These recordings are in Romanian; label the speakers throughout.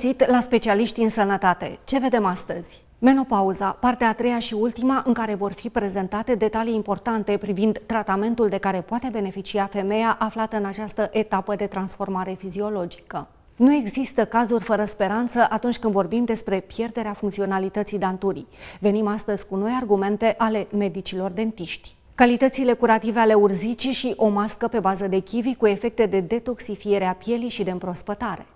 Speaker 1: găsit la specialiști în sănătate. Ce vedem astăzi? Menopauza, partea a treia și ultima, în care vor fi prezentate detalii importante privind tratamentul de care poate beneficia femeia aflată în această etapă de transformare fiziologică. Nu există cazuri fără speranță atunci când vorbim despre pierderea funcționalității danturii. Venim astăzi cu noi argumente ale medicilor dentiști. Calitățile curative ale urzicii și o mască pe bază de kiwi cu efecte de detoxifiere a pielii și de împrospătare.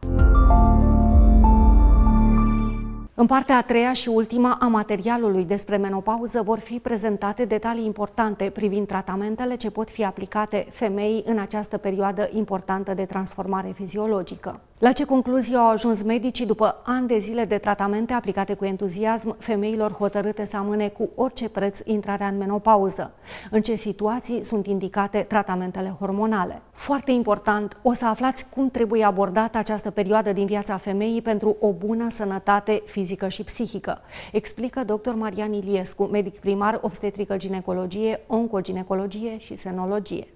Speaker 1: În partea a treia și ultima a materialului despre menopauză vor fi prezentate detalii importante privind tratamentele ce pot fi aplicate femeii în această perioadă importantă de transformare fiziologică. La ce concluzie au ajuns medicii după ani de zile de tratamente aplicate cu entuziasm femeilor hotărâte să amâne cu orice preț intrarea în menopauză? În ce situații sunt indicate tratamentele hormonale? Foarte important, o să aflați cum trebuie abordată această perioadă din viața femeii pentru o bună sănătate fizică și psihică, explică dr. Marian Iliescu, medic primar, obstetrică ginecologie, oncoginecologie și senologie.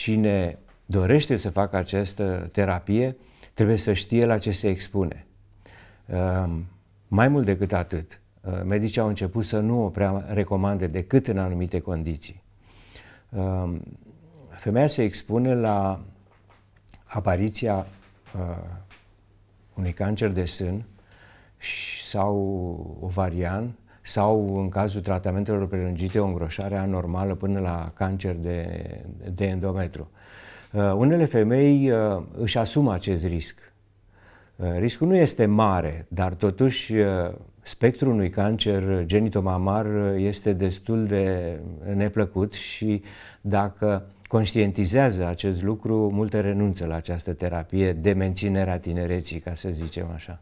Speaker 2: cine dorește să facă această terapie trebuie să știe la ce se expune. Ehm, mai mult decât atât, eh, medicii au început să nu o prea recomande decât în anumite condiții. Ehm, femeia se expune la apariția eh, unui cancer de sân sau ovarian sau în cazul tratamentelor prelungite o îngroșare anormală până la cancer de, de endometru. Uh, unele femei uh, își asumă acest risc. Uh, riscul nu este mare, dar totuși uh, spectrul unui cancer genitomamar uh, este destul de neplăcut și dacă conștientizează acest lucru, multe renunță la această terapie de menținere a tinereții, ca să zicem așa.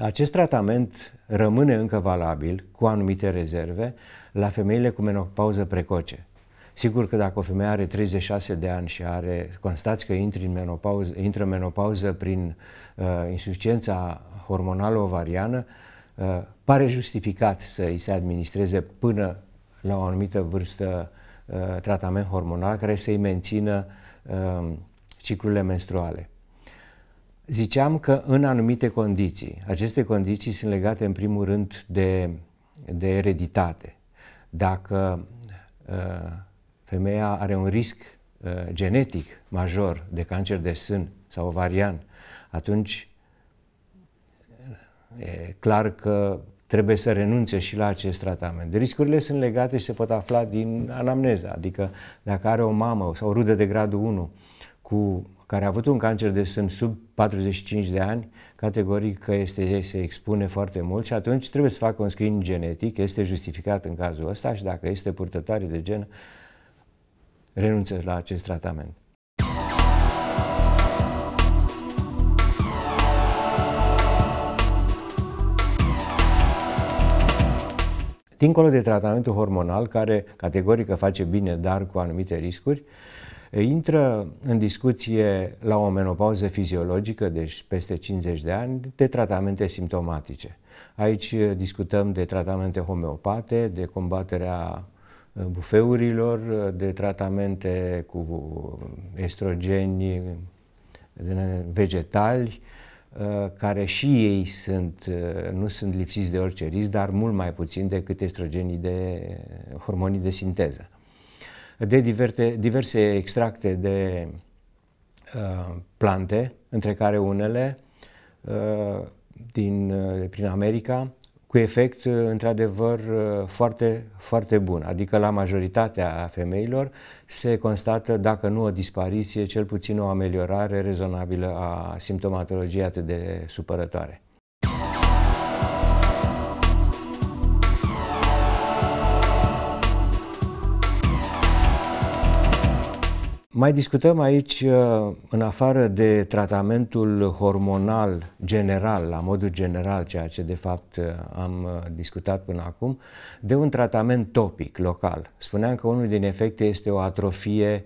Speaker 2: Acest tratament rămâne încă valabil, cu anumite rezerve, la femeile cu menopauză precoce. Sigur că dacă o femeie are 36 de ani și are, constați că intri în menopauză, intră în menopauză prin uh, insuficiența hormonală ovariană, uh, pare justificat să îi se administreze până la o anumită vârstă uh, tratament hormonal care să-i mențină uh, ciclurile menstruale. Ziceam că în anumite condiții, aceste condiții sunt legate în primul rând de, de ereditate. Dacă uh, femeia are un risc uh, genetic major de cancer de sân sau ovarian, atunci uh, e clar că trebuie să renunțe și la acest tratament. Riscurile sunt legate și se pot afla din anamneză, adică dacă are o mamă sau o rudă de gradul 1 cu care a avut un cancer de sân sub 45 de ani, categoric că este, se expune foarte mult și atunci trebuie să facă un screening genetic, este justificat în cazul ăsta și dacă este purtătoare de gen, renunță la acest tratament. Dincolo de tratamentul hormonal, care categorică face bine, dar cu anumite riscuri, intră în discuție la o menopauză fiziologică, deci peste 50 de ani, de tratamente simptomatice. Aici discutăm de tratamente homeopate, de combaterea bufeurilor, de tratamente cu estrogeni vegetali, care și ei sunt, nu sunt lipsiți de orice risc, dar mult mai puțin decât estrogenii de hormonii de sinteză de diverte, diverse extracte de uh, plante, între care unele uh, din, uh, prin America, cu efect uh, într-adevăr uh, foarte, foarte bun. Adică la majoritatea femeilor se constată, dacă nu o dispariție, cel puțin o ameliorare rezonabilă a simptomatologiei atât de supărătoare. Mai discutăm aici, uh, în afară de tratamentul hormonal general, la modul general, ceea ce de fapt uh, am uh, discutat până acum, de un tratament topic, local. Spuneam că unul din efecte este o atrofie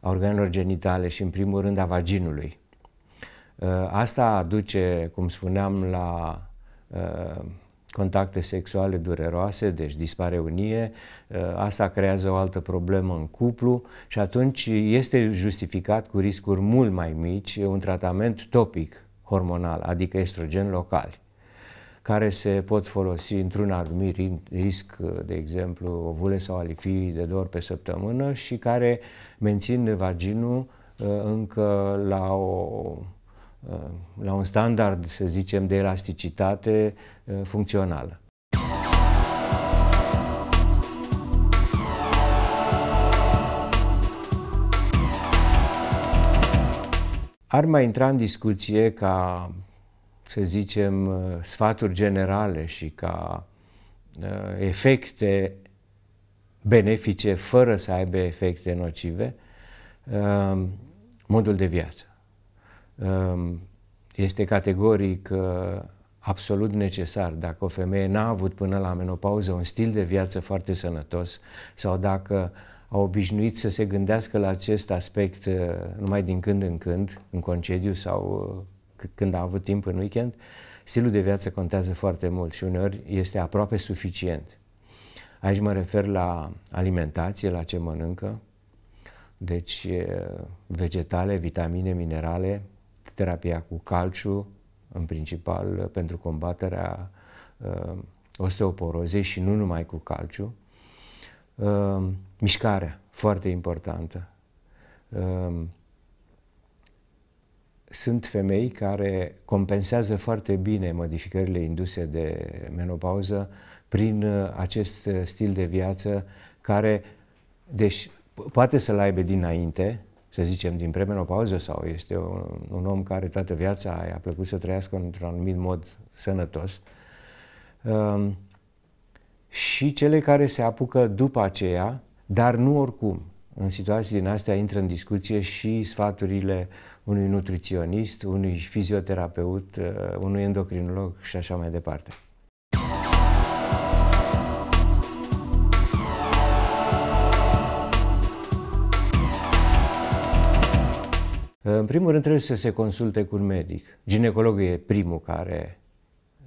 Speaker 2: a organelor genitale și în primul rând a vaginului. Asta aduce, cum spuneam, la contacte sexuale dureroase, deci dispare unie, ă, asta creează o altă problemă în cuplu și atunci este justificat cu riscuri mult mai mici un tratament topic hormonal, adică estrogen local, care se pot folosi într-un anumit risc, ă, de exemplu ovule sau alifii de două ori pe săptămână și care mențin vaginul ă, încă la o la un standard, să zicem, de elasticitate uh, funcțională. Ar mai intra în discuție ca, să zicem, uh, sfaturi generale și ca uh, efecte benefice fără să aibă efecte nocive, modul de viață. Ehm, este categoric uh, absolut necesar. Dacă o femeie n-a avut până la menopauză un stil de viață foarte sănătos sau dacă a obișnuit să se gândească la acest aspect uh, numai din când în când, în concediu sau uh, când a avut timp în weekend, stilul de viață contează foarte mult și uneori este aproape suficient. Aici mă refer la alimentație, la ce mănâncă, deci vegetale, vitamine, minerale, terapia cu calciu, în principal pentru combaterea uh, osteoporozei și nu numai cu calciu. Uh, mișcarea, foarte importantă. Uh, sunt femei care compensează foarte bine modificările induse de menopauză prin uh, acest stil de viață care, deci, poate să-l aibă dinainte, să zicem, din premenopauză sau este un, un om care toată viața i-a plăcut să trăiască într-un anumit mod sănătos. Um, și cele care se apucă după aceea, dar nu oricum. În situații din astea intră în discuție și sfaturile unui nutriționist, unui fizioterapeut, unui endocrinolog și așa mai departe. În primul rând trebuie să se consulte cu un medic. Ginecologul e primul care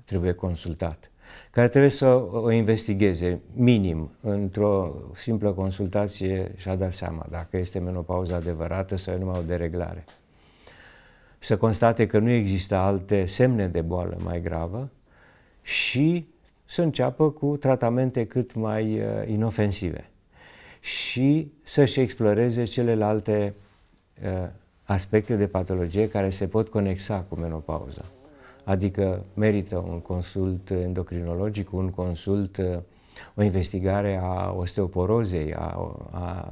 Speaker 2: trebuie consultat, care trebuie să o investigheze minim într-o simplă consultație și a dat seama dacă este menopauza adevărată sau e numai o dereglare. Să constate că nu există alte semne de boală mai gravă și să înceapă cu tratamente cât mai uh, inofensive și să-și exploreze celelalte uh, aspecte de patologie care se pot conexa cu menopauza. Adică merită un consult endocrinologic, un consult, o investigare a osteoporozei, a, a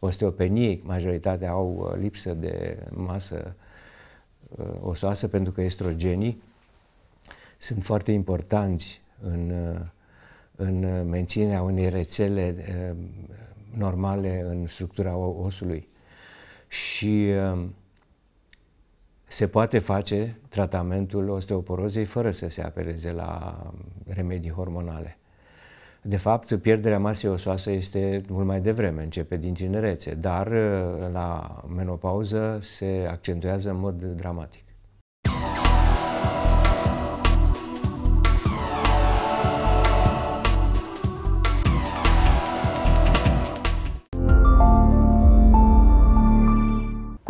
Speaker 2: osteopeniei. Majoritatea au uh, lipsă de masă uh, osoasă pentru că estrogenii sunt foarte importanți în, uh, în menținerea unei rețele normale în structura osului și um, se poate face tratamentul osteoporozei fără să se apeleze la um, remedii hormonale. De fapt, pierderea masei osoase este mult mai devreme, începe din tinerețe, dar uh, la menopauză se accentuează în mod dramatic.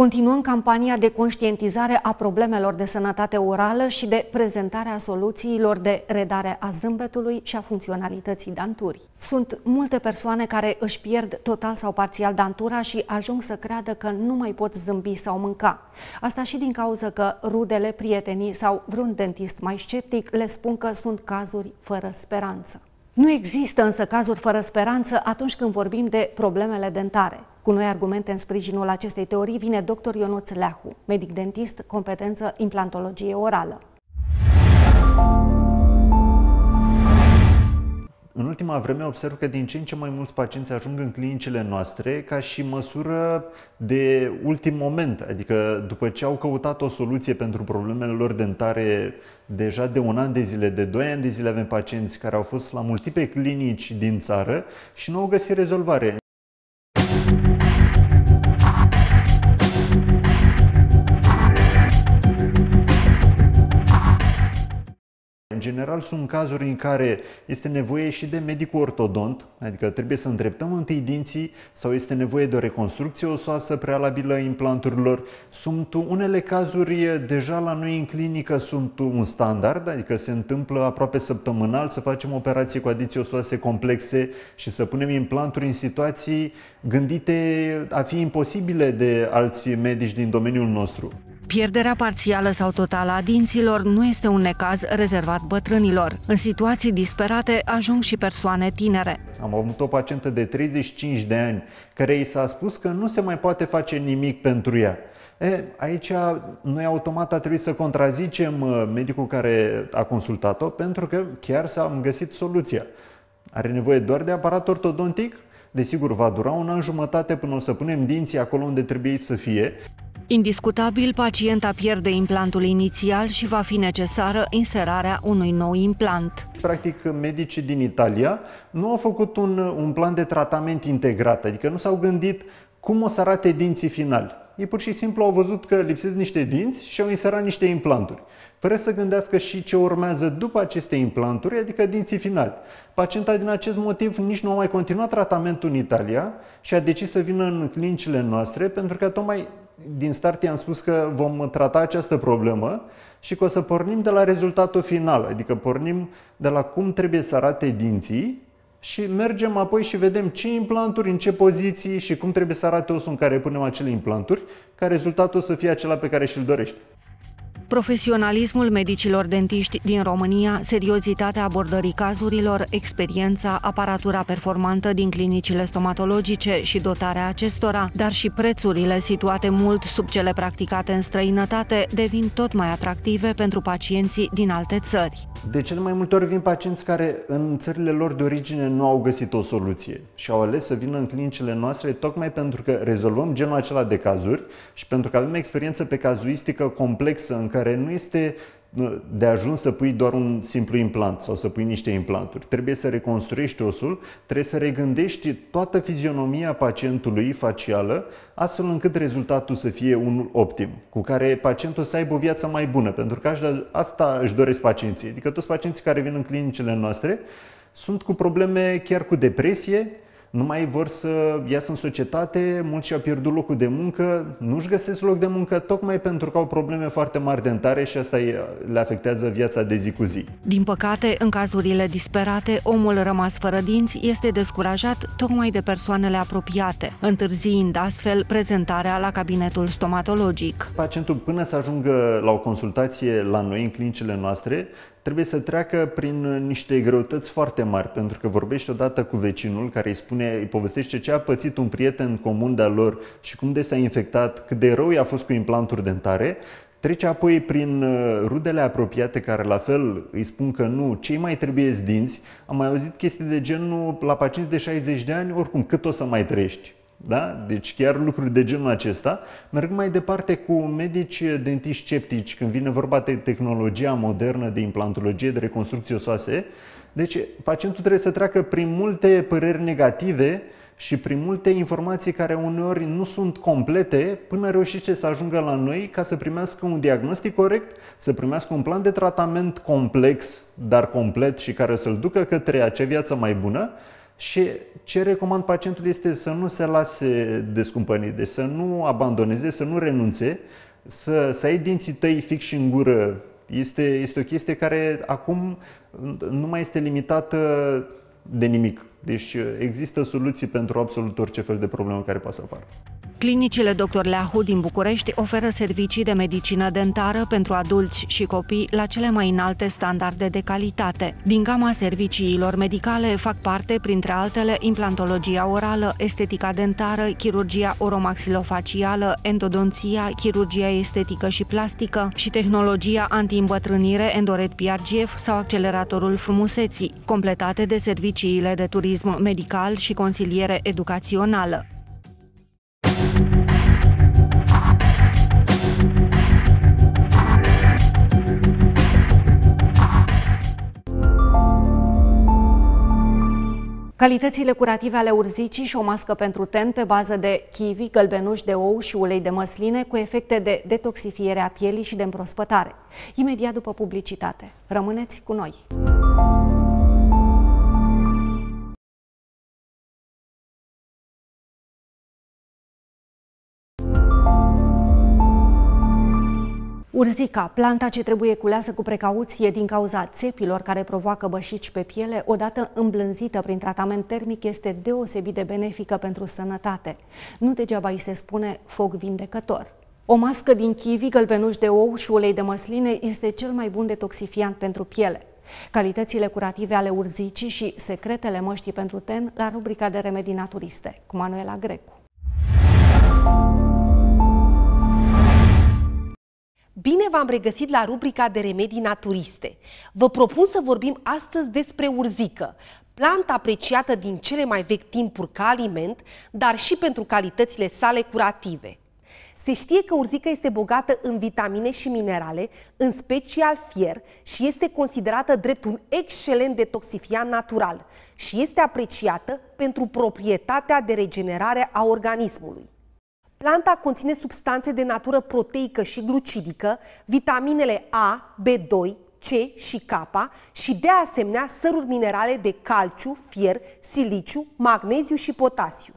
Speaker 1: Continuăm campania de conștientizare a problemelor de sănătate orală și de prezentarea soluțiilor de redare a zâmbetului și a funcționalității danturii. Sunt multe persoane care își pierd total sau parțial dantura și ajung să creadă că nu mai pot zâmbi sau mânca. Asta și din cauza că rudele, prietenii sau vreun dentist mai sceptic le spun că sunt cazuri fără speranță. Nu există însă cazuri fără speranță atunci când vorbim de problemele dentare. Cu noi argumente în sprijinul acestei teorii vine dr. Ionuț Leahu, medic dentist, competență implantologie orală.
Speaker 3: În ultima vreme observ că din ce în ce mai mulți pacienți ajung în clinicile noastre ca și măsură de ultim moment, adică după ce au căutat o soluție pentru problemele lor dentare deja de un an de zile, de doi ani de zile avem pacienți care au fost la multiple clinici din țară și nu au găsit rezolvare. În general sunt cazuri în care este nevoie și de medicul ortodont, adică trebuie să îndreptăm întâi dinții sau este nevoie de o reconstrucție osoasă prealabilă implanturilor. Sunt unele cazuri deja la noi în clinică sunt un standard, adică se întâmplă aproape săptămânal să facem operații cu adiții osoase complexe și să punem implanturi în situații gândite a fi imposibile de alți medici din domeniul nostru.
Speaker 1: Pierderea parțială sau totală a dinților nu este un necaz rezervat bătrânilor. În situații disperate ajung și persoane tinere.
Speaker 3: Am avut o pacientă de 35 de ani care i s-a spus că nu se mai poate face nimic pentru ea. E, aici noi automat a trebuit să contrazicem uh, medicul care a consultat-o pentru că chiar s-a găsit soluția. Are nevoie doar de aparat ortodontic? Desigur, va dura un an jumătate până o să punem dinții acolo unde trebuie să fie.
Speaker 1: Indiscutabil, pacienta pierde implantul inițial și va fi necesară inserarea unui nou implant.
Speaker 3: Practic, medicii din Italia nu au făcut un, un plan de tratament integrat, adică nu s-au gândit cum o să arate dinții final. Ei pur și simplu au văzut că lipsesc niște dinți și au inserat niște implanturi, fără să gândească și ce urmează după aceste implanturi, adică dinții finali. Pacienta din acest motiv nici nu a mai continuat tratamentul în Italia și a decis să vină în clinicile noastre pentru că tocmai din start i-am spus că vom trata această problemă și că o să pornim de la rezultatul final, adică pornim de la cum trebuie să arate dinții și mergem apoi și vedem ce implanturi, în ce poziții și cum trebuie să arate osul în care punem acele implanturi, ca rezultatul să fie acela pe care și-l dorești.
Speaker 1: Profesionalismul medicilor dentiști din România, seriozitatea abordării cazurilor, experiența, aparatura performantă din clinicile stomatologice și dotarea acestora, dar și prețurile situate mult sub cele practicate în străinătate, devin tot mai atractive pentru pacienții din alte țări.
Speaker 3: De cele mai multe ori vin pacienți care în țările lor de origine nu au găsit o soluție și au ales să vină în clinicile noastre tocmai pentru că rezolvăm genul acela de cazuri și pentru că avem experiență pe cazuistică complexă în care care nu este de ajuns să pui doar un simplu implant sau să pui niște implanturi. Trebuie să reconstruiești osul, trebuie să regândești toată fizionomia pacientului facială, astfel încât rezultatul să fie unul optim, cu care pacientul să aibă o viață mai bună, pentru că da, asta își doresc pacienții. Adică toți pacienții care vin în clinicile noastre sunt cu probleme chiar cu depresie, nu mai vor să iasă în societate, mulți și-au pierdut locul de muncă, nu-și găsesc loc de muncă tocmai pentru că au probleme foarte mari dentare și asta le afectează viața de zi cu zi.
Speaker 1: Din păcate, în cazurile disperate, omul rămas fără dinți este descurajat tocmai de persoanele apropiate, întârziind astfel prezentarea la cabinetul stomatologic.
Speaker 3: Pacientul până să ajungă la o consultație la noi în clinicile noastre, trebuie să treacă prin niște greutăți foarte mari, pentru că vorbești odată cu vecinul care îi spune, îi povestește ce a pățit un prieten comun de-a lor și cum de s-a infectat, cât de rău i-a fost cu implanturi dentare, Trece apoi prin uh, rudele apropiate care la fel îi spun că nu, cei mai trebuie dinți. Am mai auzit chestii de genul la pacienți de 60 de ani, oricum cât o să mai trăiești. Da? Deci chiar lucruri de genul acesta. Merg mai departe cu medici eh, dentiști sceptici când vine vorba de tehnologia modernă de implantologie, de reconstrucție osoase. Deci pacientul trebuie să treacă prin multe păreri negative și prin multe informații care uneori nu sunt complete până reușește să ajungă la noi ca să primească un diagnostic corect, să primească un plan de tratament complex, dar complet și care să-l ducă către acea viață mai bună și ce recomand pacientului este să nu se lase descumpănit, deci să nu abandoneze, să nu renunțe, să, să ai dinții tăi fix și în gură. Este, este o chestie care acum nu mai este limitată de nimic. Deci există soluții pentru absolut orice fel de problemă care poate să apară.
Speaker 1: Clinicile Dr. Leahu din București oferă servicii de medicină dentară pentru adulți și copii la cele mai înalte standarde de calitate. Din gama serviciilor medicale fac parte, printre altele, implantologia orală, estetica dentară, chirurgia oromaxilofacială, endodonția, chirurgia estetică și plastică și tehnologia anti-îmbătrânire Endoret PRGF sau acceleratorul frumuseții, completate de serviciile de turism medical și consiliere educațională. Calitățile curative ale urzicii și o mască pentru ten pe bază de kiwi, gălbenuș de ou și ulei de măsline cu efecte de detoxifiere a pielii și de împrospătare. Imediat după publicitate. Rămâneți cu noi! Urzica, planta ce trebuie culeasă cu precauție din cauza țepilor care provoacă bășici pe piele, odată îmblânzită prin tratament termic, este deosebit de benefică pentru sănătate. Nu degeaba îi se spune foc vindecător. O mască din kiwi, gălbenuș de ou și ulei de măsline este cel mai bun detoxifiant pentru piele. Calitățile curative ale urzicii și secretele măștii pentru ten la rubrica de remedii naturiste cu Manuela Grecu. Bine v-am regăsit la rubrica de remedii
Speaker 4: naturiste. Vă propun să vorbim astăzi despre urzică, planta apreciată din cele mai vechi timpuri ca aliment, dar și pentru calitățile sale curative. Se știe că urzica este bogată în vitamine și minerale, în special fier, și este considerată drept un excelent detoxifiant natural și este apreciată pentru proprietatea de regenerare a organismului. Planta conține substanțe de natură proteică și glucidică, vitaminele A, B2, C și K și de asemenea săruri minerale de calciu, fier, siliciu, magneziu și potasiu.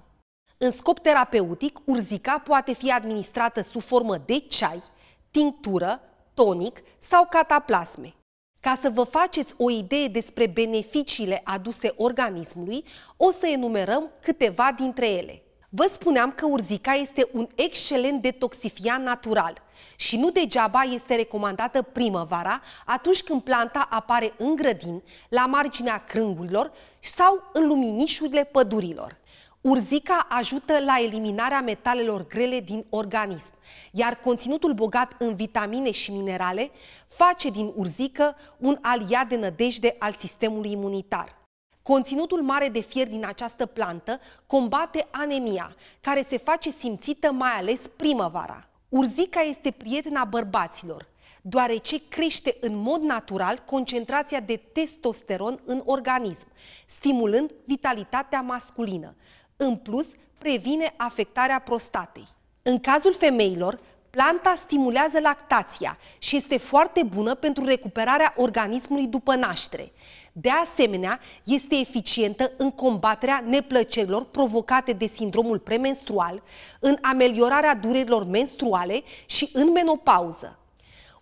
Speaker 4: În scop terapeutic, urzica poate fi administrată sub formă de ceai, tinctură, tonic sau cataplasme. Ca să vă faceți o idee despre beneficiile aduse organismului, o să enumerăm câteva dintre ele. Vă spuneam că urzica este un excelent detoxifiant natural și nu degeaba este recomandată primăvara atunci când planta apare în grădin, la marginea crângurilor sau în luminișurile pădurilor. Urzica ajută la eliminarea metalelor grele din organism, iar conținutul bogat în vitamine și minerale face din urzică un aliat de nădejde al sistemului imunitar. Conținutul mare de fier din această plantă combate anemia, care se face simțită mai ales primăvara. Urzica este prietena bărbaților, deoarece crește în mod natural concentrația de testosteron în organism, stimulând vitalitatea masculină. În plus, previne afectarea prostatei. În cazul femeilor, planta stimulează lactația și este foarte bună pentru recuperarea organismului după naștere. De asemenea, este eficientă în combaterea neplăcerilor provocate de sindromul premenstrual, în ameliorarea durerilor menstruale și în menopauză.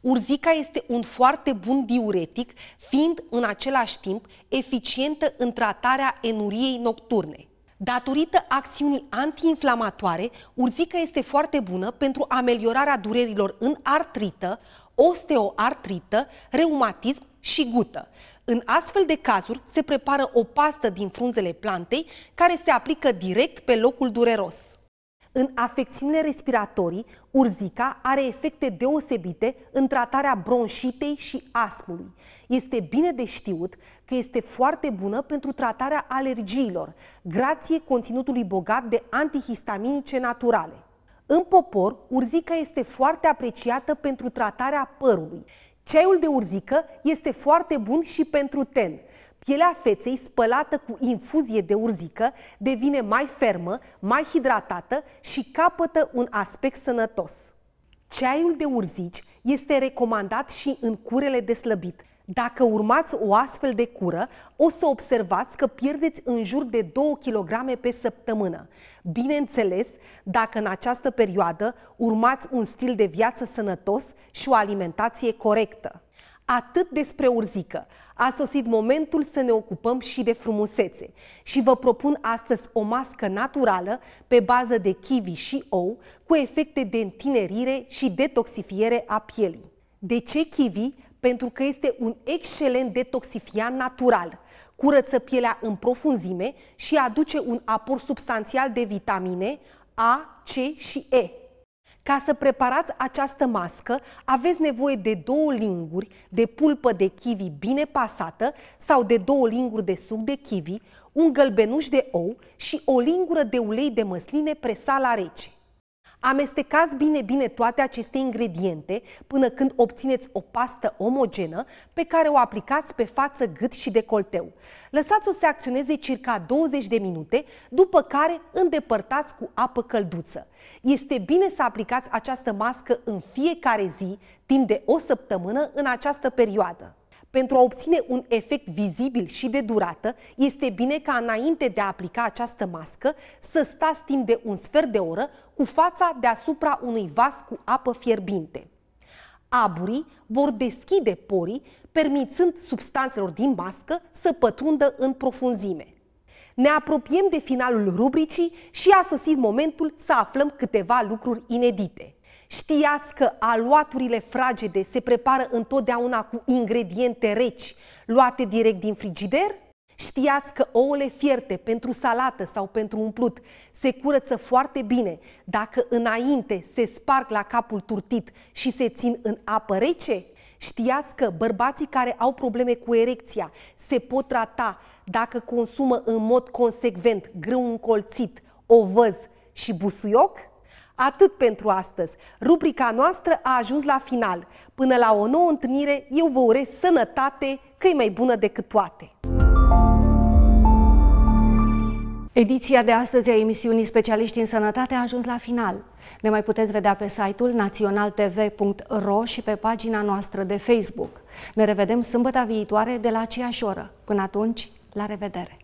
Speaker 4: Urzica este un foarte bun diuretic, fiind în același timp eficientă în tratarea enuriei nocturne. Datorită acțiunii antiinflamatoare, urzica este foarte bună pentru ameliorarea durerilor în artrită, osteoartrită, reumatism și gută. În astfel de cazuri se prepară o pastă din frunzele plantei care se aplică direct pe locul dureros. În afecțiunile respiratorii, urzica are efecte deosebite în tratarea bronșitei și asmului. Este bine de știut că este foarte bună pentru tratarea alergiilor, grație conținutului bogat de antihistaminice naturale. În popor, urzica este foarte apreciată pentru tratarea părului. Ceaiul de urzică este foarte bun și pentru ten. Pielea feței spălată cu infuzie de urzică devine mai fermă, mai hidratată și capătă un aspect sănătos. Ceaiul de urzici este recomandat și în curele de slăbit. Dacă urmați o astfel de cură, o să observați că pierdeți în jur de 2 kg pe săptămână. Bineînțeles, dacă în această perioadă urmați un stil de viață sănătos și o alimentație corectă. Atât despre urzică. A sosit momentul să ne ocupăm și de frumusețe. Și vă propun astăzi o mască naturală pe bază de kiwi și ou, cu efecte de întinerire și detoxifiere a pielii. De ce kiwi? pentru că este un excelent detoxifiant natural. Curăță pielea în profunzime și aduce un aport substanțial de vitamine A, C și E. Ca să preparați această mască, aveți nevoie de două linguri de pulpă de kiwi bine pasată sau de două linguri de suc de kiwi, un gălbenuș de ou și o lingură de ulei de măsline presat la rece. Amestecați bine, bine toate aceste ingrediente până când obțineți o pastă omogenă pe care o aplicați pe față, gât și decolteu. Lăsați-o să acționeze circa 20 de minute, după care îndepărtați cu apă călduță. Este bine să aplicați această mască în fiecare zi, timp de o săptămână în această perioadă. Pentru a obține un efect vizibil și de durată, este bine ca înainte de a aplica această mască să stați timp de un sfert de oră cu fața deasupra unui vas cu apă fierbinte. Aburii vor deschide porii, permițând substanțelor din mască să pătrundă în profunzime. Ne apropiem de finalul rubricii și a sosit momentul să aflăm câteva lucruri inedite. Știați că aluaturile fragede se prepară întotdeauna cu ingrediente reci, luate direct din frigider? Știați că ouăle fierte pentru salată sau pentru umplut se curăță foarte bine dacă înainte se sparg la capul turtit și se țin în apă rece? Știați că bărbații care au probleme cu erecția se pot trata dacă consumă în mod consecvent grâu încolțit, ovăz și busuioc? Atât pentru astăzi. Rubrica noastră a ajuns la final. Până la o nouă întâlnire, eu vă urez sănătate, că e mai bună decât toate.
Speaker 1: Ediția de astăzi a emisiunii Specialiști în Sănătate a ajuns la final. Ne mai puteți vedea pe site-ul naționaltv.ro și pe pagina noastră de Facebook. Ne revedem sâmbăta viitoare de la aceeași oră. Până atunci, la revedere!